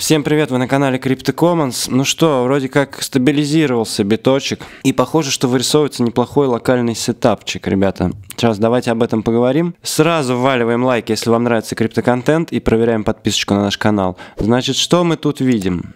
Всем привет, вы на канале Crypto Commons. Ну что, вроде как стабилизировался биточек. И похоже, что вырисовывается неплохой локальный сетапчик, ребята. Сейчас давайте об этом поговорим. Сразу вваливаем лайк, если вам нравится криптоконтент, и проверяем подписочку на наш канал. Значит, что мы тут видим?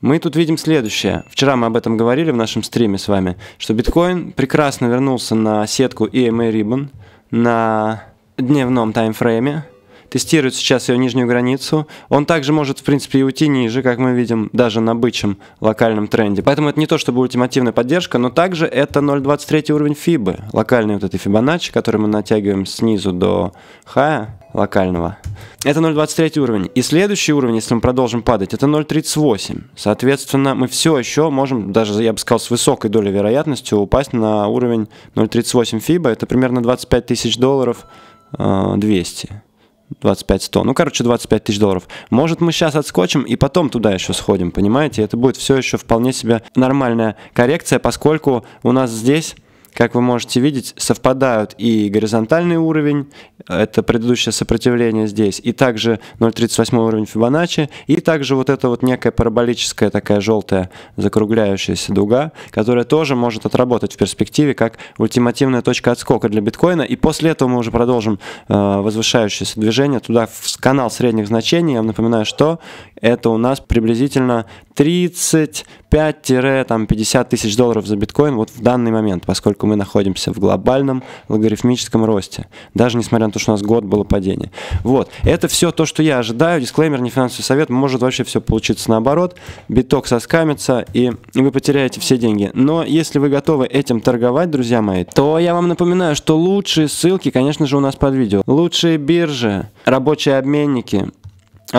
Мы тут видим следующее. Вчера мы об этом говорили в нашем стриме с вами, что биткоин прекрасно вернулся на сетку EMA эм Ribbon на дневном таймфрейме тестирует сейчас ее нижнюю границу. Он также может, в принципе, и уйти ниже, как мы видим, даже на бычьем локальном тренде. Поэтому это не то, чтобы ультимативная поддержка, но также это 0.23 уровень фибы, локальный вот этой фибоначчи, который мы натягиваем снизу до хая локального. Это 0.23 уровень. И следующий уровень, если мы продолжим падать, это 0.38. Соответственно, мы все еще можем, даже, я бы сказал, с высокой долей вероятности упасть на уровень 0.38 FIBA. Это примерно 25 тысяч долларов 200. Э, 25-100, ну, короче, 25 тысяч долларов. Может, мы сейчас отскочим и потом туда еще сходим, понимаете? Это будет все еще вполне себе нормальная коррекция, поскольку у нас здесь как вы можете видеть, совпадают и горизонтальный уровень, это предыдущее сопротивление здесь, и также 0,38 уровень Фибоначчи, и также вот эта вот некая параболическая такая желтая закругляющаяся дуга, которая тоже может отработать в перспективе как ультимативная точка отскока для биткоина, и после этого мы уже продолжим э, возвышающееся движение туда в канал средних значений, я вам напоминаю, что это у нас приблизительно 35-50 тысяч долларов за биткоин вот в данный момент, поскольку мы находимся в глобальном логарифмическом росте, даже несмотря на то, что у нас год было падение. Вот, это все то, что я ожидаю, дисклеймер, не финансовый совет, может вообще все получиться наоборот, биток соскамится и вы потеряете все деньги. Но если вы готовы этим торговать, друзья мои, то я вам напоминаю, что лучшие ссылки, конечно же, у нас под видео. Лучшие биржи, рабочие обменники,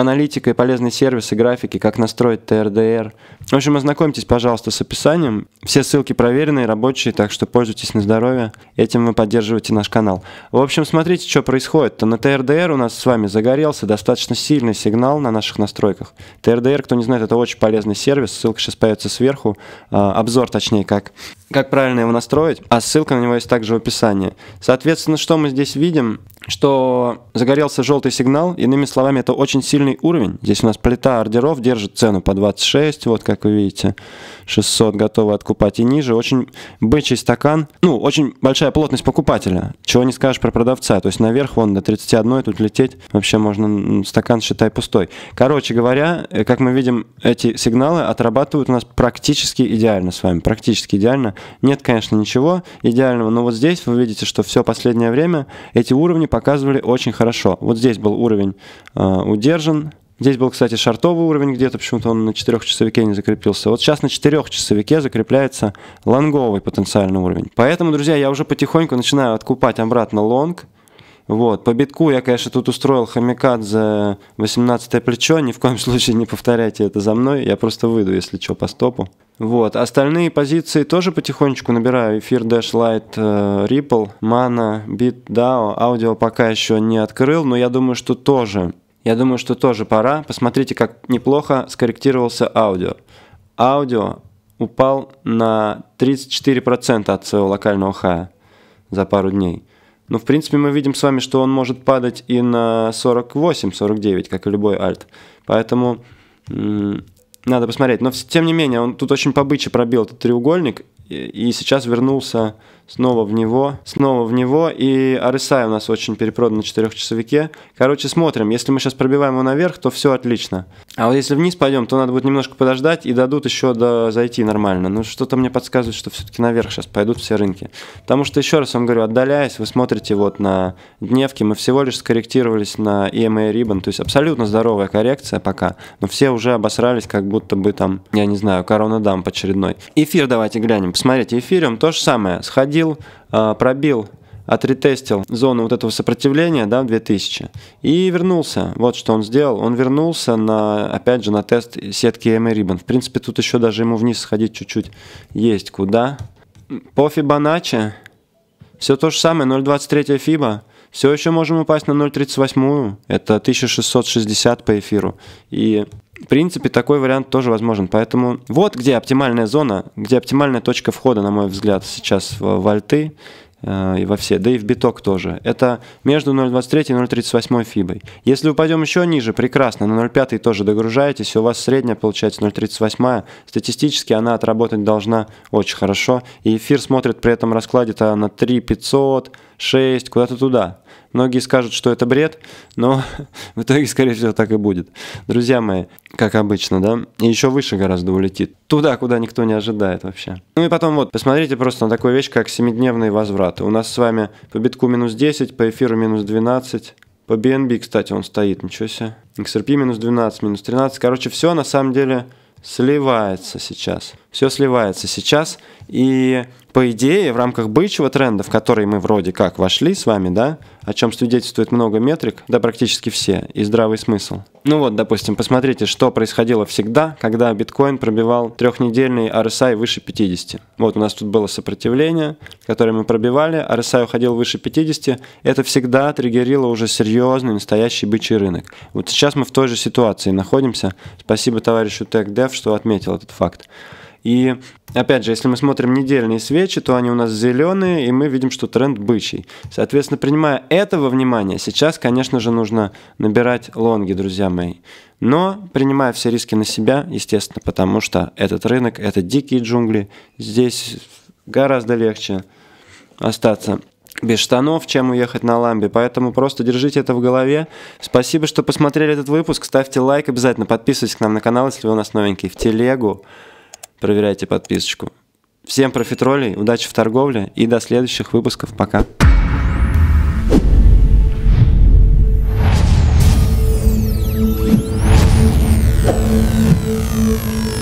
аналитика и полезные сервисы, графики, как настроить ТРДР. В общем, ознакомьтесь, пожалуйста, с описанием. Все ссылки проверенные, рабочие, так что пользуйтесь на здоровье. Этим вы поддерживаете наш канал. В общем, смотрите, что происходит. -то. На ТРДР у нас с вами загорелся достаточно сильный сигнал на наших настройках. ТРДР, кто не знает, это очень полезный сервис. Ссылка сейчас появится сверху. А, обзор, точнее, как как правильно его настроить, а ссылка на него есть также в описании. Соответственно, что мы здесь видим? что загорелся желтый сигнал. Иными словами, это очень сильный уровень. Здесь у нас плита ордеров держит цену по 26, вот как вы видите, 600 готовы откупать и ниже. Очень бычий стакан, ну, очень большая плотность покупателя, чего не скажешь про продавца. То есть наверх вон до 31 тут лететь вообще можно, стакан считай пустой. Короче говоря, э, как мы видим, эти сигналы отрабатывают у нас практически идеально с вами, практически идеально. Нет, конечно, ничего идеального, но вот здесь вы видите, что все последнее время эти уровни показывали очень хорошо. Вот здесь был уровень э, удержан, Здесь был, кстати, шартовый уровень где-то, почему-то он на четырехчасовике не закрепился. Вот сейчас на четырехчасовике закрепляется лонговый потенциальный уровень. Поэтому, друзья, я уже потихоньку начинаю откупать обратно лонг. Вот. По битку я, конечно, тут устроил хомяка за 18 плечо. Ни в коем случае не повторяйте это за мной. Я просто выйду, если что, по стопу. Вот. Остальные позиции тоже потихонечку набираю. Эфир, Dash, Light, э, Ripple, Mana, Bit, DAO. Аудио пока еще не открыл, но я думаю, что тоже. Я думаю, что тоже пора. Посмотрите, как неплохо скорректировался аудио. Аудио упал на 34% от своего локального хая за пару дней. Ну, в принципе, мы видим с вами, что он может падать и на 48-49, как и любой альт. Поэтому надо посмотреть. Но, тем не менее, он тут очень побыче пробил этот треугольник, и сейчас вернулся снова в него, снова в него, и RSI у нас очень перепродан на четырехчасовике. Короче, смотрим, если мы сейчас пробиваем его наверх, то все отлично. А вот если вниз пойдем, то надо будет немножко подождать, и дадут еще до зайти нормально. Но ну, что-то мне подсказывает, что все-таки наверх сейчас пойдут все рынки. Потому что, еще раз вам говорю, отдаляясь, вы смотрите вот на дневки, мы всего лишь скорректировались на EMA Ribbon, то есть абсолютно здоровая коррекция пока, но все уже обосрались, как будто бы там, я не знаю, корона дам очередной. Эфир давайте глянем, смотрите, эфириум то же самое. Сходил, э, пробил, отретестил зону вот этого сопротивления, да, 2000, и вернулся. Вот что он сделал. Он вернулся на, опять же, на тест сетки EMA Ribbon. В принципе, тут еще даже ему вниз сходить чуть-чуть есть куда. По Фибоначчи все то же самое, 0.23 Фиба. Все еще можем упасть на 0.38, это 1660 по эфиру. И в принципе, такой вариант тоже возможен. Поэтому вот где оптимальная зона, где оптимальная точка входа, на мой взгляд, сейчас в Вольты э, и во все, да и в биток тоже. Это между 0.23 и 0.38 фибой. Если упадем еще ниже, прекрасно, на 0.5 тоже догружаетесь, у вас средняя получается 0.38, статистически она отработать должна очень хорошо, и эфир смотрит при этом раскладе-то а, на 3 500, 6, куда-то туда. Многие скажут, что это бред, но в итоге, скорее всего, так и будет. Друзья мои, как обычно, да, и еще выше гораздо улетит. Туда, куда никто не ожидает вообще. Ну и потом вот, посмотрите просто на такую вещь, как семидневные возврат У нас с вами по битку минус 10, по эфиру минус 12, по BNB, кстати, он стоит, ничего себе. XRP минус 12, минус 13. Короче, все на самом деле сливается сейчас все сливается сейчас. И по идее, в рамках бычьего тренда, в который мы вроде как вошли с вами, да, о чем свидетельствует много метрик, да практически все, и здравый смысл. Ну вот, допустим, посмотрите, что происходило всегда, когда биткоин пробивал трехнедельный RSI выше 50. Вот у нас тут было сопротивление, которое мы пробивали, RSI уходил выше 50, это всегда триггерило уже серьезный настоящий бычий рынок. Вот сейчас мы в той же ситуации находимся, спасибо товарищу TechDev, что отметил этот факт. И опять же, если мы смотрим недельные свечи, то они у нас зеленые, и мы видим, что тренд бычий. Соответственно, принимая этого во внимание, сейчас, конечно же, нужно набирать лонги, друзья мои. Но принимая все риски на себя, естественно, потому что этот рынок, это дикие джунгли, здесь гораздо легче остаться без штанов, чем уехать на ламбе. Поэтому просто держите это в голове. Спасибо, что посмотрели этот выпуск. Ставьте лайк обязательно, подписывайтесь к нам на канал, если вы у нас новенький, в телегу проверяйте подписочку. Всем профитролей, удачи в торговле и до следующих выпусков. Пока. Thank you.